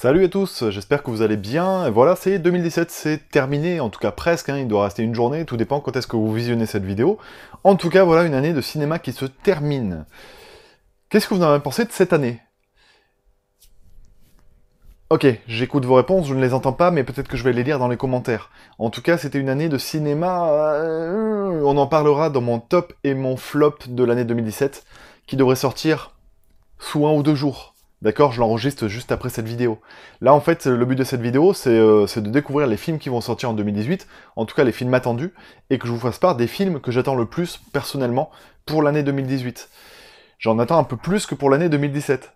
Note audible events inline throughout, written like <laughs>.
Salut à tous, j'espère que vous allez bien. Voilà, c'est 2017, c'est terminé, en tout cas presque, hein, il doit rester une journée, tout dépend quand est-ce que vous visionnez cette vidéo. En tout cas, voilà une année de cinéma qui se termine. Qu'est-ce que vous en avez pensé de cette année Ok, j'écoute vos réponses, je ne les entends pas, mais peut-être que je vais les lire dans les commentaires. En tout cas, c'était une année de cinéma... Euh, on en parlera dans mon top et mon flop de l'année 2017, qui devrait sortir sous un ou deux jours. D'accord Je l'enregistre juste après cette vidéo. Là, en fait, le but de cette vidéo, c'est euh, de découvrir les films qui vont sortir en 2018, en tout cas les films attendus, et que je vous fasse part des films que j'attends le plus, personnellement, pour l'année 2018. J'en attends un peu plus que pour l'année 2017.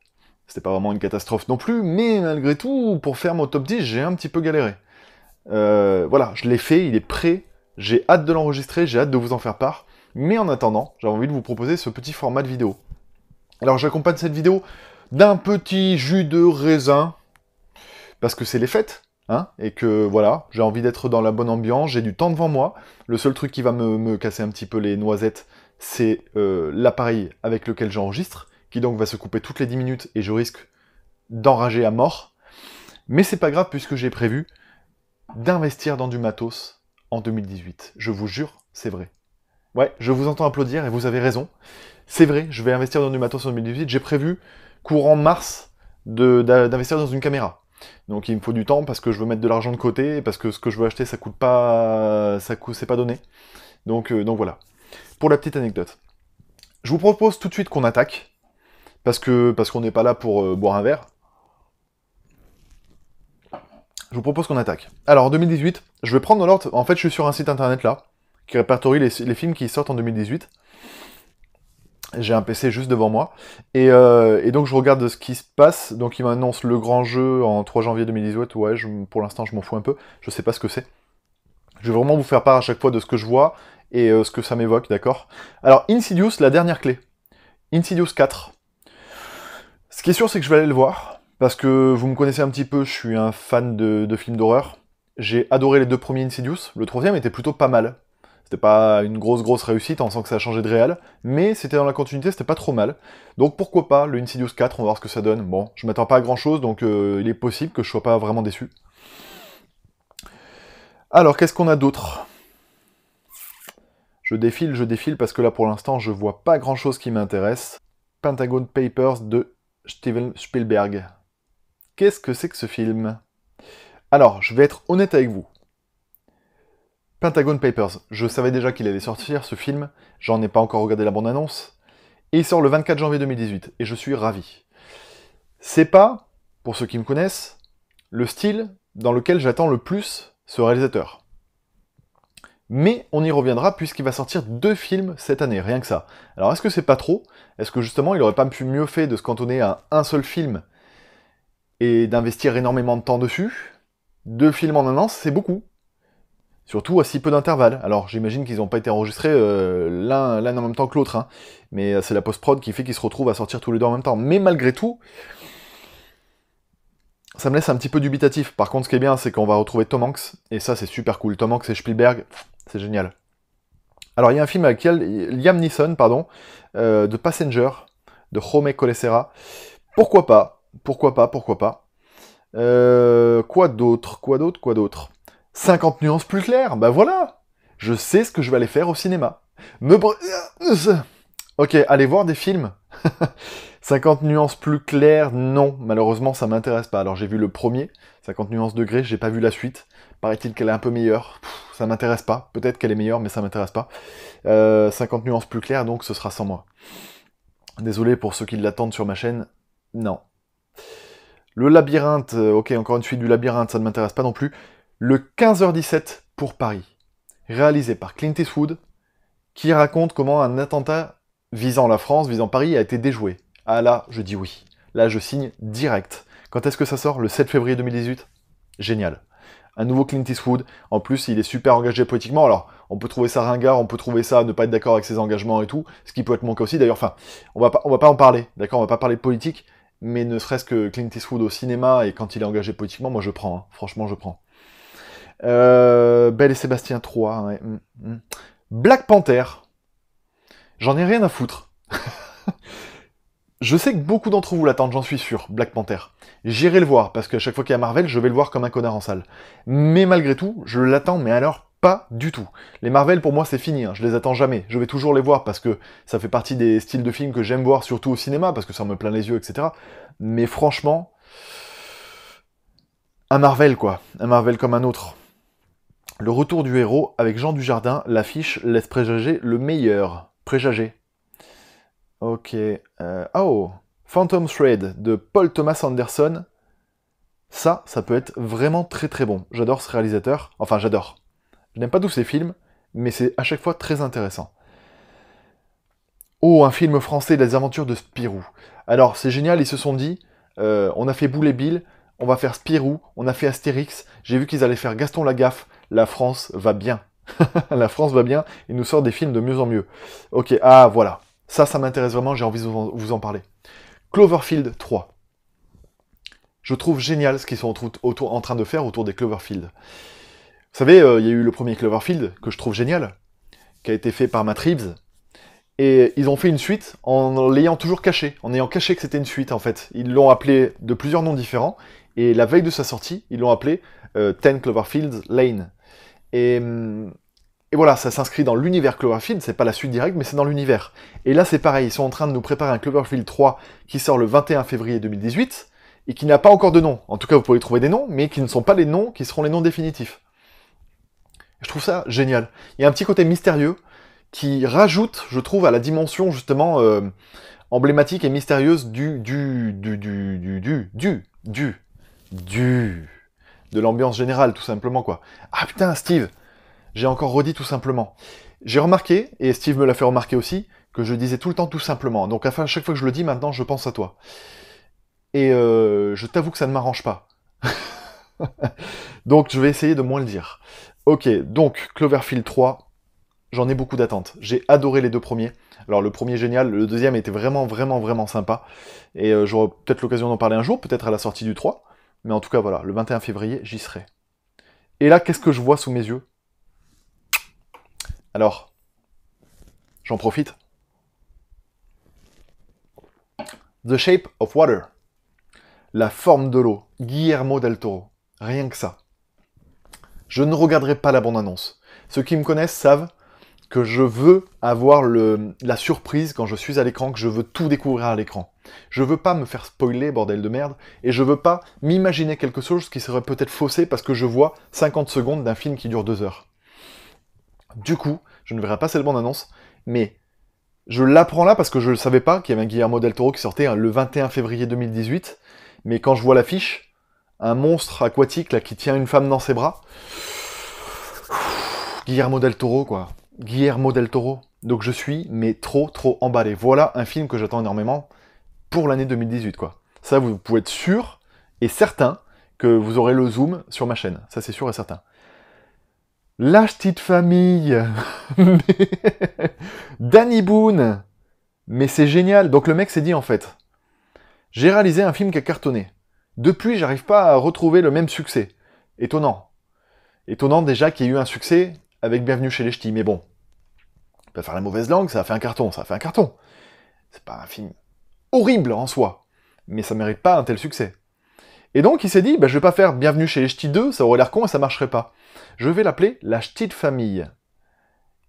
C'était pas vraiment une catastrophe non plus, mais malgré tout, pour faire mon top 10, j'ai un petit peu galéré. Euh, voilà, je l'ai fait, il est prêt, j'ai hâte de l'enregistrer, j'ai hâte de vous en faire part, mais en attendant, j'avais envie de vous proposer ce petit format de vidéo. Alors j'accompagne cette vidéo d'un petit jus de raisin, parce que c'est les fêtes, hein, et que voilà, j'ai envie d'être dans la bonne ambiance, j'ai du temps devant moi. Le seul truc qui va me, casser un petit peu les noisettes, c'est euh, l'appareil avec lequel j'enregistre, qui donc va se couper toutes les 10 minutes et je risque d'enrager à mort. Mais c'est pas grave puisque j'ai prévu d'investir dans du matos en 2018. Je vous jure, c'est vrai. Ouais, je vous entends applaudir et vous avez raison. C'est vrai, je vais investir dans du matos en 2018. J'ai prévu courant mars d'investir dans une caméra. Donc il me faut du temps parce que je veux mettre de l'argent de côté parce que ce que je veux acheter ça coûte pas ça coûte c'est pas donné. Donc euh, donc voilà. Pour la petite anecdote. Je vous propose tout de suite qu'on attaque parce que parce qu'on n'est pas là pour euh, boire un verre. Je vous propose qu'on attaque. Alors en 2018, je vais prendre dans l'ordre. En fait, je suis sur un site internet là qui répertorie les films qui sortent en 2018. J'ai un PC juste devant moi. Euh, et, donc je regarde ce qui se passe. Donc il m'annonce le grand jeu en 3 janvier 2018. Ouais, pour l'instant je m'en fous un peu. Je sais pas ce que c'est. Je vais vraiment vous faire part à chaque fois de ce que je vois et euh, ce que ça m'évoque, d'accord Alors Insidious, la dernière clé. Insidious 4. Ce qui est sûr, c'est que je vais aller le voir. Parce que vous me connaissez un petit peu, je suis un fan de, de films d'horreur. J'ai adoré les deux premiers Insidious. Le troisième était plutôt pas mal. C'était pas une grosse grosse réussite, en sent que ça a changé de réel, mais c'était dans la continuité, c'était pas trop mal. Donc pourquoi pas le Insidious 4, on va voir ce que ça donne. Bon, je m'attends pas à grand chose, donc euh, il est possible que je sois pas vraiment déçu. Alors, qu'est-ce qu'on a d'autre Je défile, je défile, parce que là pour l'instant je vois pas grand chose qui m'intéresse. Pentagon Papers de Steven Spielberg. Qu'est-ce que c'est que ce film Alors, je vais être honnête avec vous. Pentagon Papers. Je savais déjà qu'il allait sortir ce film, j'en ai pas encore regardé la bande-annonce. Et il sort le 24 janvier 2018, et je suis ravi. C'est pas, pour ceux qui me connaissent, le style dans lequel j'attends le plus ce réalisateur. Mais on y reviendra puisqu'il va sortir deux films cette année, rien que ça. Alors est-ce que c'est pas trop Est-ce que justement il aurait pas pu mieux fait de se cantonner à un seul film et d'investir énormément de temps dessus Deux films en annonce, c'est beaucoup. Surtout à si peu d'intervalle. Alors j'imagine qu'ils n'ont pas été enregistrés euh, l'un en même temps que l'autre, hein. mais euh, c'est la post-prod qui fait qu'ils se retrouvent à sortir tous les deux en même temps. Mais malgré tout, ça me laisse un petit peu dubitatif. Par contre, ce qui est bien, c'est qu'on va retrouver Tom Hanks, et ça c'est super cool. Tom Hanks et Spielberg, c'est génial. Alors il y a un film avec Liam Neeson, pardon, euh, de Passenger, de Jome Colesera. Pourquoi pas Pourquoi pas Pourquoi pas Quoi d'autre Quoi d'autre Quoi d'autre 50 nuances plus claires, bah voilà Je sais ce que je vais aller faire au cinéma. Me... Ok, allez voir des films. 50 <laughs> nuances plus claires, non, malheureusement ça m'intéresse pas. Alors j'ai vu le premier, 50 nuances degrés, j'ai pas vu la suite. Paraît-il qu'elle est un peu meilleure, ça m'intéresse pas. Peut-être qu'elle est meilleure, mais ça m'intéresse pas. 50 euh, nuances plus claires, donc ce sera sans moi. Désolé pour ceux qui l'attendent sur ma chaîne, non. Le labyrinthe, euh, ok, encore une suite du labyrinthe, ça ne m'intéresse pas non plus le 15h17 pour Paris, réalisé par Clint Eastwood, qui raconte comment un attentat visant la France, visant Paris, a été déjoué. Ah là, je dis oui. Là, je signe direct. Quand est-ce que ça sort Le 7 février 2018 Génial. Un nouveau Clint Eastwood. En plus, il est super engagé politiquement. Alors, on peut trouver ça ringard, on peut trouver ça ne pas être d'accord avec ses engagements et tout, ce qui peut être mon cas aussi. D'ailleurs, enfin, on va pas, on va pas en parler, d'accord On va pas parler de politique, mais ne serait-ce que Clint Eastwood au cinéma et quand il est engagé politiquement, moi je prends. Hein. Franchement, je prends. Euh, Belle et Sébastien 3. Mm, mm. Black Panther. J'en ai rien à foutre. <laughs> je sais que beaucoup d'entre vous l'attendent, j'en suis sûr, Black Panther. J'irai le voir, parce qu'à chaque fois qu'il y a Marvel, je vais le voir comme un connard en salle. Mais malgré tout, je l'attends, mais alors pas du tout. Les Marvel, pour moi, c'est fini, hein, je les attends jamais. Je vais toujours les voir parce que ça fait partie des styles de films que j'aime voir, surtout au cinéma, parce que ça me plaint les yeux, etc. Mais franchement, un Marvel, quoi. Un Marvel comme un autre. Le retour du héros avec Jean Dujardin, l'affiche laisse présager le meilleur. Présager. Ok. Euh, oh Phantom Thread de Paul Thomas Anderson. Ça, ça peut être vraiment très très bon. J'adore ce réalisateur. Enfin, j'adore. Je n'aime pas tous ses films, mais c'est à chaque fois très intéressant. Oh, un film français, Les aventures de Spirou. Alors, c'est génial, ils se sont dit, euh, on a fait Boule et Bill, on va faire Spirou, on a fait Astérix, j'ai vu qu'ils allaient faire Gaston Lagaffe, la France va bien. <laughs> la France va bien, il nous sort des films de mieux en mieux. Ok, ah voilà. Ça, ça m'intéresse vraiment, j'ai envie de vous en parler. Cloverfield 3. Je trouve génial ce qu'ils sont en train de faire autour des Cloverfield. Vous savez, euh, il y a eu le premier Cloverfield, que je trouve génial, qui a été fait par Matt Reeves, et ils ont fait une suite en l'ayant toujours caché, en ayant caché que c'était une suite en fait. Ils l'ont appelé de plusieurs noms différents, et la veille de sa sortie, ils l'ont appelé euh, Ten Cloverfield Lane. Mm, et, voilà, ça s'inscrit dans l'univers Cloverfield, c'est pas la suite directe, mais c'est dans l'univers. Et là, c'est pareil, ils sont en train de nous préparer un Cloverfield 3 qui sort le 21 février 2018 et qui n'a pas encore de nom. En tout cas, vous pouvez trouver des noms, mais qui ne sont pas les noms qui seront les noms définitifs. Je trouve ça génial. Il y a un petit côté mystérieux qui rajoute, je trouve, à la dimension justement euh, emblématique et mystérieuse du du du du du du du du de l'ambiance générale, tout simplement, quoi. Ah putain, Steve, j'ai encore redit tout simplement. J'ai remarqué, et Steve me l'a fait remarquer aussi, que je disais tout le temps tout simplement. Donc, à chaque fois que je le dis, maintenant, je pense à toi. Et euh, je t'avoue que ça ne m'arrange pas. <laughs> donc, je vais essayer de moins le dire. Ok, donc, Cloverfield 3, j'en ai beaucoup d'attentes. J'ai adoré les deux premiers. Alors le premier génial, le deuxième était vraiment vraiment vraiment sympa. Et euh, j'aurai peut-être l'occasion d'en parler un jour, peut-être à la sortie du 3. Mais en tout cas, voilà, le 21 février, j'y serai. Et là, qu'est-ce que je vois sous mes yeux Alors, j'en profite. The Shape of Water. La forme de l'eau. Guillermo del Toro. Rien que ça. Je ne regarderai pas la bande-annonce. Ceux qui me connaissent savent, que je veux avoir la surprise quand je suis à l'écran, que je veux tout découvrir à l'écran. Je veux pas me faire spoiler, bordel de merde, et je veux pas m'imaginer quelque chose qui serait peut-être faussé parce que je vois 50 secondes d'un film qui dure 2 heures. Du coup, je ne verrai pas cette bande-annonce, mais je l'apprends là parce que je ne savais pas qu'il y avait un Guillermo del Toro qui sortait hein, le 21 février 2018, mais quand je vois l'affiche, un monstre aquatique qui tient une femme dans ses bras, Guillermo del Toro quoi. Guillermo del Toro. Donc je suis, mais trop, trop emballé. Voilà un film que j'attends énormément pour l'année 2018, quoi. Ça, vous pouvez être sûr et certain que vous aurez le zoom sur ma chaîne. Ça, c'est sûr et certain. La petite famille <laughs> Danny Boone Mais c'est génial Donc le mec s'est dit, en fait, j'ai réalisé un film qui a cartonné. Depuis, j'arrive pas à retrouver le même succès. Étonnant. Étonnant déjà qu'il y ait eu un succès avec Bienvenue chez les Ch'tis, mais bon, faire la mauvaise langue, ça a fait un carton, ça a fait un carton. C'est pas un film horrible en soi, mais ça mérite pas un tel succès. Et donc il s'est dit, bah, je vais pas faire Bienvenue chez les Ch'tis 2, ça aurait l'air con et ça marcherait pas. Je vais l'appeler la Ch'tis de famille.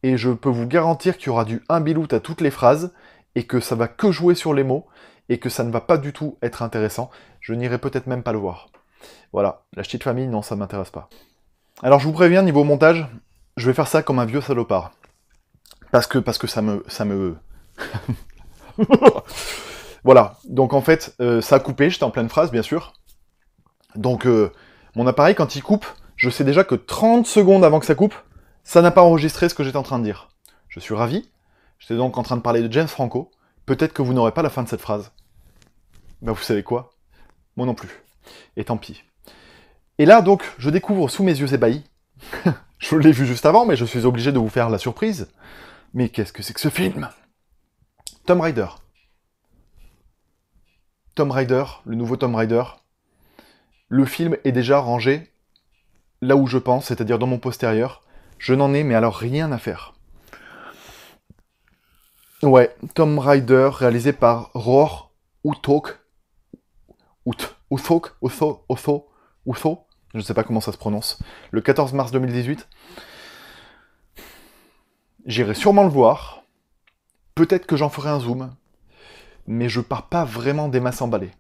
Et je peux vous garantir qu'il y aura du un à toutes les phrases, et que ça va que jouer sur les mots, et que ça ne va pas du tout être intéressant. Je n'irai peut-être même pas le voir. Voilà, la Ch'tis famille, non, ça m'intéresse pas. Alors je vous préviens, niveau montage, je vais faire ça comme un vieux salopard. Parce que, parce que ça me. Ça me... <laughs> voilà. Donc en fait, euh, ça a coupé, j'étais en pleine phrase, bien sûr. Donc euh, mon appareil, quand il coupe, je sais déjà que 30 secondes avant que ça coupe, ça n'a pas enregistré ce que j'étais en train de dire. Je suis ravi. J'étais donc en train de parler de James Franco. Peut-être que vous n'aurez pas la fin de cette phrase. Ben vous savez quoi Moi non plus. Et tant pis. Et là donc, je découvre sous mes yeux ébahis, <laughs> je l'ai vu juste avant, mais je suis obligé de vous faire la surprise, mais qu'est-ce que c'est que ce film Tom Rider, Tom Rider, le nouveau Tom Rider. Le film est déjà rangé là où je pense, c'est-à-dire dans mon postérieur. Je n'en ai mais alors rien à faire. Ouais, Tom Rider, réalisé par Roar Uthok. Uthok Utho Utho Utho Je ne sais pas comment ça se prononce. Le 14 mars 2018. J'irai sûrement le voir. Peut-être que j'en ferai un zoom. Mais je pars pas vraiment des masses emballées.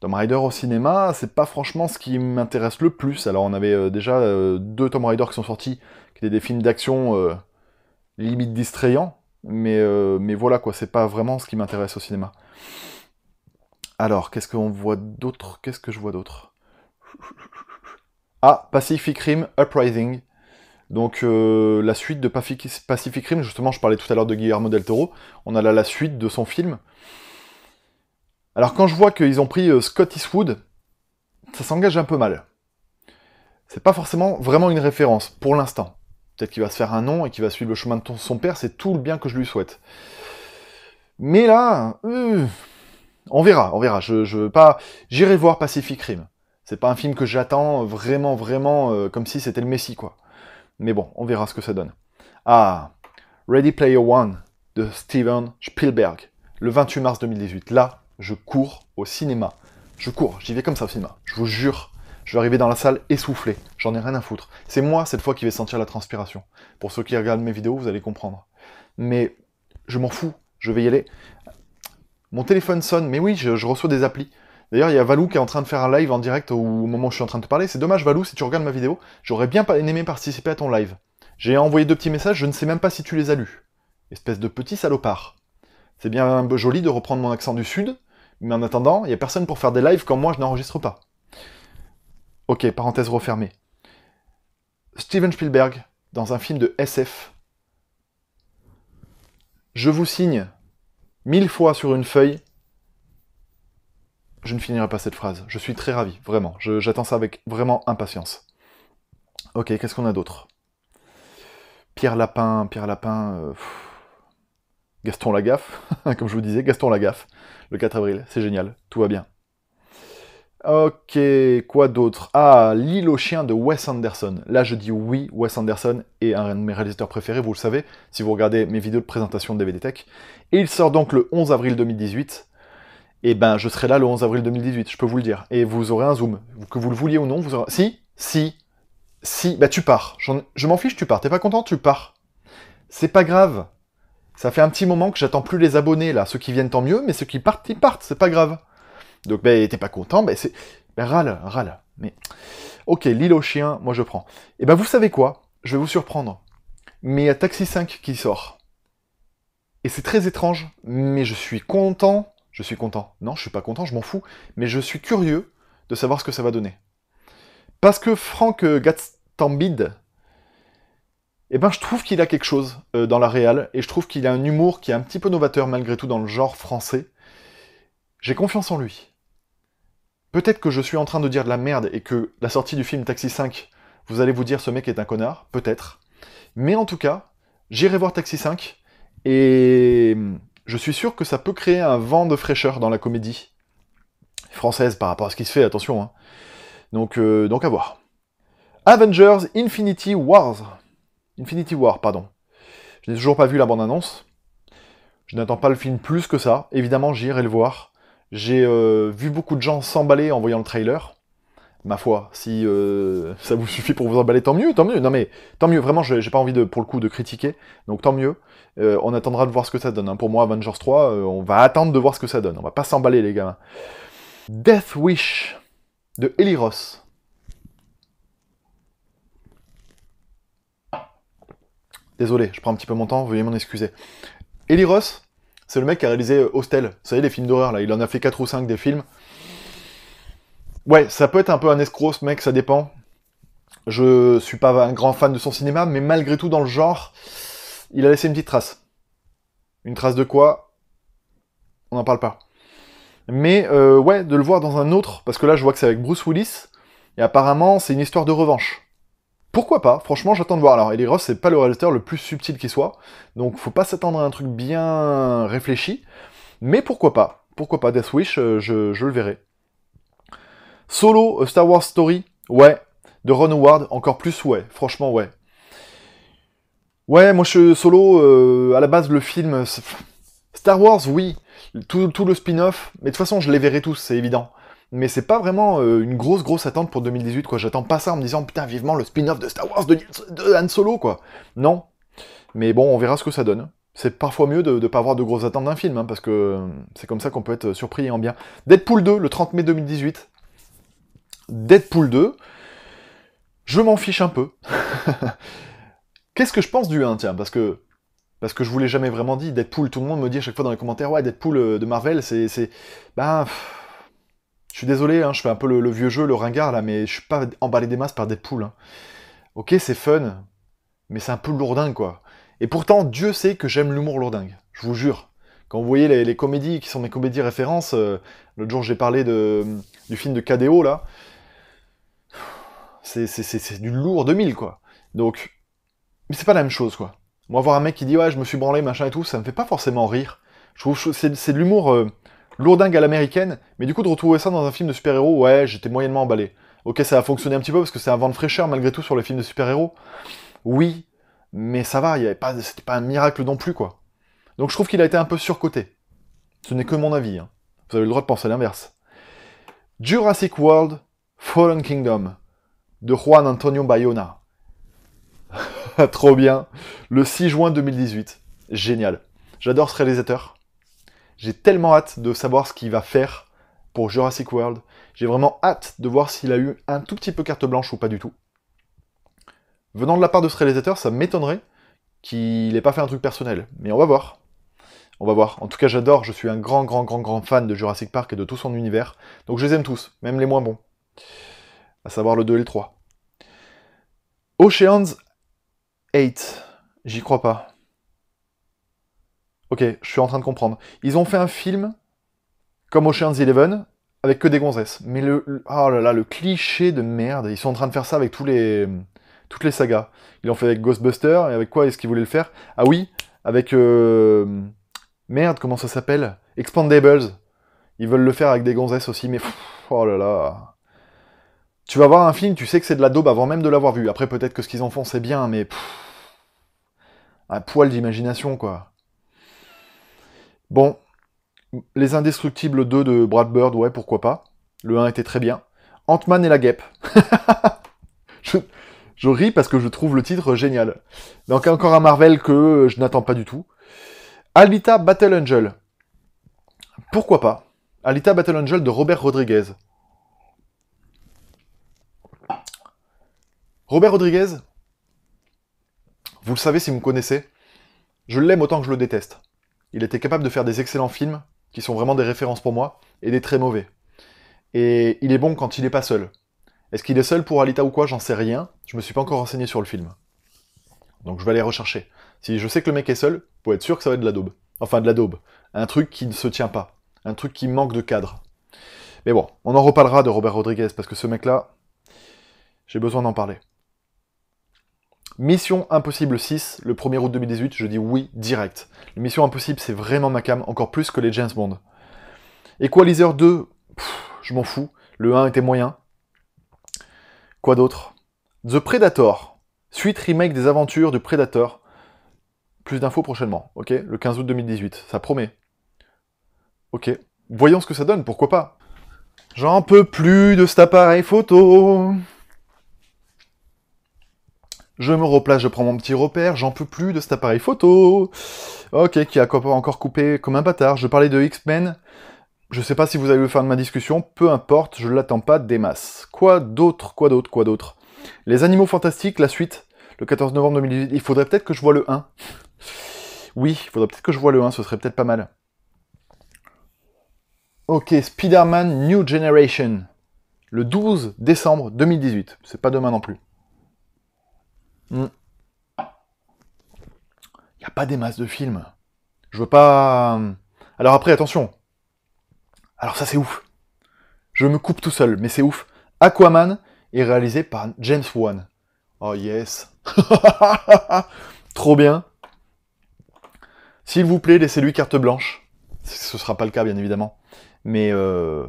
Tomb Rider au cinéma, c'est pas franchement ce qui m'intéresse le plus. Alors on avait euh, déjà euh, deux Tomb Rider qui sont sortis, qui étaient des films d'action euh, limite distrayants. Mais, mais voilà quoi, c'est pas vraiment ce qui m'intéresse au cinéma. Alors, qu'est-ce qu'on voit d'autre Qu'est-ce que je vois d'autre Ah, Pacific Rim Uprising. Donc euh, la suite de Pacific Rim, justement, je parlais tout à l'heure de Guillermo del Toro, on a là la suite de son film. Alors quand je vois qu'ils ont pris euh, Scott Eastwood, ça s'engage un peu mal. C'est pas forcément vraiment une référence, pour l'instant. Peut-être qu'il va se faire un nom et qu'il va suivre le chemin de son père, c'est tout le bien que je lui souhaite. Mais là, euh, on verra, on verra. Je, pas, j'irai voir Pacific Rim. C'est pas un film que j'attends vraiment, vraiment comme si c'était le Messie, quoi. Mais bon, on verra ce que ça donne. Ah, Ready Player One de Steven Spielberg, le 28 mars 2018. Là, je cours au cinéma. Je cours, j'y vais comme ça au cinéma. Je vous jure, je vais arriver dans la salle essoufflé. J'en ai rien à foutre. C'est moi, cette fois, qui vais sentir la transpiration. Pour ceux qui regardent mes vidéos, vous allez comprendre. Mais je m'en fous, je vais y aller. Mon téléphone sonne, mais oui, je, je reçois des applis. D'ailleurs, il y a Valou qui est en train de faire un live en direct au moment où je suis en train de parler. C'est dommage, Valou, si tu regardes ma vidéo, j'aurais bien aimé participer à ton live. J'ai envoyé deux petits messages, je ne sais même pas si tu les as lus. Espèce de petit salopard. C'est bien joli de reprendre mon accent du sud, mais en attendant, il n'y a personne pour faire des lives quand moi je n'enregistre pas. Ok, parenthèse refermée. Steven Spielberg, dans un film de SF, je vous signe mille fois sur une feuille je ne finirai pas cette phrase. Je suis très ravi, vraiment. J'attends ça avec vraiment impatience. Ok, qu'est-ce qu'on a d'autre Pierre Lapin, Pierre Lapin, euh, Gaston Lagaffe, <laughs> comme je vous disais, Gaston Lagaffe, le 4 avril, c'est génial, tout va bien. Ok, quoi d'autre Ah, L'île aux chiens de Wes Anderson. Là, je dis oui, Wes Anderson est un de mes réalisateurs préférés, vous le savez, si vous regardez mes vidéos de présentation de DVD Tech. Et il sort donc le 11 avril 2018, et eh ben je serai là le 11 avril 2018, je peux vous le dire. Et vous aurez un zoom. Que vous le vouliez ou non, vous aurez... Si, si, si, bah tu pars. Je m'en fiche, tu pars. T'es pas content, tu pars. C'est pas grave. Ça fait un petit moment que j'attends plus les abonnés, là. Ceux qui viennent, tant mieux, mais ceux qui partent, ils partent, c'est pas grave. Donc, ben, t'es pas content, ben, c'est... Ben, râle, râle. Mais... Ok, l'île aux chiens, moi je prends. Et eh ben, vous savez quoi Je vais vous surprendre. Mais il y a Taxi 5 qui sort. Et c'est très étrange, mais je suis content je suis content. Non, je suis pas content, je m'en fous. Mais je suis curieux de savoir ce que ça va donner. Parce que Franck euh, Gatstambide, eh ben, je trouve qu'il a quelque chose euh, dans la réal, et je trouve qu'il a un humour qui est un petit peu novateur malgré tout dans le genre français. J'ai confiance en lui. Peut-être que je suis en train de dire de la merde et que la sortie du film Taxi 5, vous allez vous dire ce mec est un connard, peut-être. Mais en tout cas, j'irai voir Taxi 5 et je suis sûr que ça peut créer un vent de fraîcheur dans la comédie française par rapport à ce qui se fait, attention. Hein. Euh, donc, à voir. Avengers Infinity Wars. Infinity War, pardon. Je n'ai toujours pas vu la bande-annonce. Je n'attends pas le film plus que ça. Évidemment, j'irai le voir. J'ai euh, vu beaucoup de gens s'emballer en voyant le trailer ma foi, si euh, ça vous suffit pour vous emballer, tant mieux, tant mieux. Non mais tant mieux, vraiment, j'ai pas envie de, pour le coup de critiquer, donc tant mieux. Euh, on attendra de voir ce que ça donne. Hein. Pour moi, Avengers 3, euh, on va attendre de voir ce que ça donne. On va pas s'emballer, les gars. Death Wish de Eli Ross. Désolé, je prends un petit peu mon temps, veuillez m'en excuser. Eli Ross, c'est le mec qui a réalisé Hostel. Vous savez, les films d'horreur, là, il en a fait 4 ou 5 des films. Ouais, ça peut être un peu un escroc ce mec, ça dépend. Je suis pas un grand fan de son cinéma, mais malgré tout, dans le genre, il a laissé une petite trace. Une trace de quoi On n'en parle pas. Mais euh, ouais, de le voir dans un autre, parce que là, je vois que c'est avec Bruce Willis, et apparemment, c'est une histoire de revanche. Pourquoi pas Franchement, j'attends de voir. Alors, Eli Ross, c'est pas le réalisateur le plus subtil qui soit, donc faut pas s'attendre à un truc bien réfléchi, mais pourquoi pas Pourquoi pas Death Wish, euh, je le verrai. Solo, Star Wars Story, ouais. De Ron Howard, encore plus, ouais. Franchement, ouais. Ouais, moi, je Solo, euh, à la base, le film... Star Wars, oui. Tout, le spin-off. Mais de toute façon, je les verrai tous, c'est évident. Mais c'est pas vraiment euh, une grosse, grosse attente pour 2018, quoi. J'attends pas ça en me disant, putain, vivement le spin-off de Star Wars de, Han Solo, quoi. Non. Mais bon, on verra ce que ça donne c'est parfois mieux de ne pas avoir de grosses attentes d'un film, hein, parce que euh, c'est comme ça qu'on peut être surpris et en bien. Deadpool 2, le 30 mai 2018. Deadpool 2, je m'en fiche un peu. <laughs> Qu'est-ce que je pense du 1, tiens Parce que parce que je vous l'ai jamais vraiment dit, Deadpool, tout le monde me dit à chaque fois dans les commentaires, ouais, Deadpool euh, de Marvel, c'est... Ben... je suis désolé, hein, je fais un peu le, vieux jeu, le ringard, là, mais je suis pas emballé des masses par Deadpool. Hein. Ok, c'est fun, mais c'est un peu lourdingue, quoi. Et pourtant, Dieu sait que j'aime l'humour lourdingue, je vous jure. Quand vous voyez les, comédies qui sont mes comédies références, euh, l'autre jour j'ai parlé du film de KDO, là, c'est du lourd 2000, quoi. Donc, mais c'est pas la même chose, quoi. Moi, voir un mec qui dit, ouais, je me suis branlé, machin et tout, ça me fait pas forcément rire. Je trouve c'est de l'humour euh, lourdingue à l'américaine, mais du coup, de retrouver ça dans un film de super-héros, ouais, j'étais moyennement emballé. Ok, ça a fonctionné un petit peu parce que c'est un vent de fraîcheur malgré tout sur les films de super-héros. Oui, mais ça va, c'était pas, pas un miracle non plus, quoi. Donc je trouve qu'il a été un peu surcoté. Ce n'est que mon avis, hein. vous avez le droit de penser l'inverse. Jurassic World, Fallen Kingdom de Juan Antonio Bayona. <laughs> Trop bien. Le 6 juin 2018. Génial. J'adore ce réalisateur. J'ai tellement hâte de savoir ce qu'il va faire pour Jurassic World. J'ai vraiment hâte de voir s'il a eu un tout petit peu carte blanche ou pas du tout. Venant de la part de ce réalisateur, ça m'étonnerait qu'il n'ait pas fait un truc personnel. Mais on va voir. On va voir. En tout cas, j'adore. Je suis un grand, grand, grand, grand fan de Jurassic Park et de tout son univers. Donc je les aime tous, même les moins bons. À savoir le 2 et le 3. Oceans 8. J'y crois pas. Ok, je suis en train de comprendre. Ils ont fait un film comme Ocean's 11 avec que des gonzesses. Mais le, oh là le cliché de merde. Ils sont en train de faire ça avec tous les toutes les sagas. Ils l'ont fait avec Ghostbusters et avec quoi est-ce qu'ils voulaient le faire Ah oui, avec euh, merde, comment ça s'appelle Expandables. Ils veulent le faire avec des gonzesses aussi, mais oh là là. Tu vas voir un film, tu sais que c'est de la daube avant même de l'avoir vu. Après, peut-être que ce qu'ils en font, c'est bien, mais... un poil d'imagination, quoi. Bon. Les Indestructibles 2 de Brad Bird, ouais, pourquoi pas. Le 1 était très bien. Ant-Man et la guêpe. <laughs> je, je, ris parce que je trouve le titre génial. Donc encore un Marvel que je n'attends pas du tout. Alita Battle Angel. Pourquoi pas Alita Battle Angel de Robert Rodriguez. Robert Rodriguez, vous le savez si vous me connaissez, je l'aime autant que je le déteste. Il était capable de faire des excellents films, qui sont vraiment des références pour moi, et des très mauvais. Et il est bon quand il n'est pas seul. Est-ce qu'il est seul pour Alita ou quoi J'en sais rien. Je me suis pas encore renseigné sur le film. Donc je vais aller rechercher. Si je sais que le mec est seul, pour être sûr que ça va être de la daube. Enfin, de la daube. Un truc qui ne se tient pas. Un truc qui manque de cadre. Mais bon, on en reparlera de Robert Rodriguez, parce que ce mec-là, j'ai besoin d'en parler. Mission Impossible 6, le 1er août 2018, je dis oui direct. Mission Impossible, c'est vraiment ma cam, encore plus que les James Bond. Equalizer 2, je m'en fous, le 1 était moyen. Quoi d'autre The Predator, suite remake des aventures du Predator. Plus d'infos prochainement, ok Le 15 août 2018, ça promet. Ok, voyons ce que ça donne, pourquoi pas J'en peux plus de cet appareil photo je me replace, je prends mon petit repère, j'en peux plus de cet appareil photo. Ok, qui a encore coupé comme un bâtard. Je parlais de X-Men. Je sais pas si vous avez le fin de ma discussion, peu importe, je l'attends pas des masses. Quoi d'autre, quoi d'autre, quoi d'autre Les animaux fantastiques, la suite, le 14 novembre 2018, il faudrait peut-être que je vois le 1. Oui, il faudrait peut-être que je vois le 1, ce serait peut-être pas mal. Ok, Spider-Man New Generation, le 12 décembre 2018, c'est pas demain non plus. Mm. Il n'y a pas des masses de films. Je veux pas. Euh, alors après, attention. Alors ça, c'est ouf. Je me coupe tout seul, mais c'est ouf. Aquaman est réalisé par James Wan. Oh yes. <laughs> Trop bien. S'il vous plaît, laissez-lui carte blanche. Ce sera pas le cas, bien évidemment. Mais euh,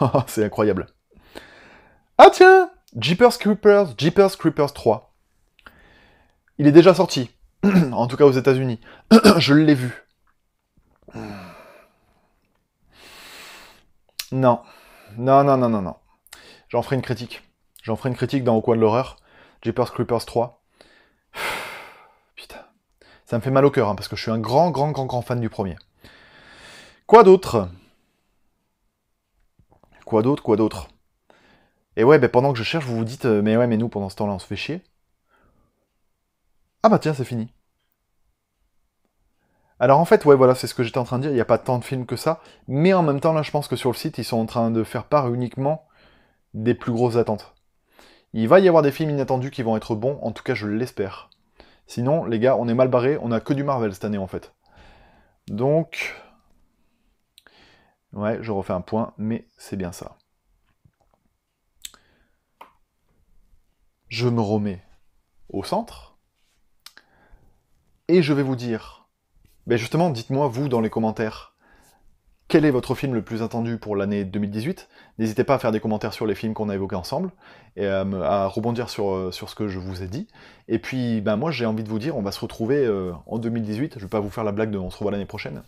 <laughs> c'est incroyable. Ah tiens Jeepers Creepers, Jeepers Creepers 3. Il est déjà sorti. <clears throat> en tout cas aux États-Unis. <clears throat> Je l'ai vu. Non. Non, non, non, non, non. J'en ferai une critique. J'en ferai une critique dans Au coin de l'horreur. Jeepers Creepers 3. <sighs> Putain. Ça me fait mal au cœur, hein, parce que je suis un grand, grand, grand, grand fan du premier. Quoi d'autre Quoi d'autre Quoi d'autre Et ouais, ben, pendant que je cherche, vous vous dites, euh, mais ouais, mais nous, pendant ce temps-là, on se fait chier. Ah bah tiens, c'est fini. Alors en fait, ouais, voilà, c'est ce que j'étais en train de dire, il n'y a pas tant de films que ça, mais en même temps, là, je pense que sur le site, ils sont en train de faire part uniquement des plus grosses attentes. Il va y avoir des films inattendus qui vont être bons, en tout cas, je l'espère. Sinon, les gars, on est mal barré, on a que du Marvel cette année, en fait. Donc... Ouais, je refais un point, mais c'est bien ça. Je me remets au centre. Et je vais vous dire, ben justement, dites-moi vous dans les commentaires, quel est votre film le plus attendu pour l'année 2018 N'hésitez pas à faire des commentaires sur les films qu'on a évoqués ensemble et à, rebondir sur, euh, sur, ce que je vous ai dit. Et puis, ben moi, j'ai envie de vous dire, on va se retrouver euh, en 2018. Je ne vais pas vous faire la blague de on se revoit l'année prochaine.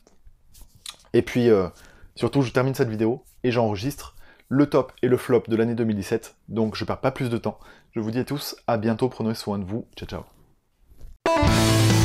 Et puis, euh, surtout, je termine cette vidéo et j'enregistre le top et le flop de l'année 2017. Donc, je ne perds pas plus de temps. Je vous dis à tous, à bientôt, prenez soin de vous. Ciao, ciao.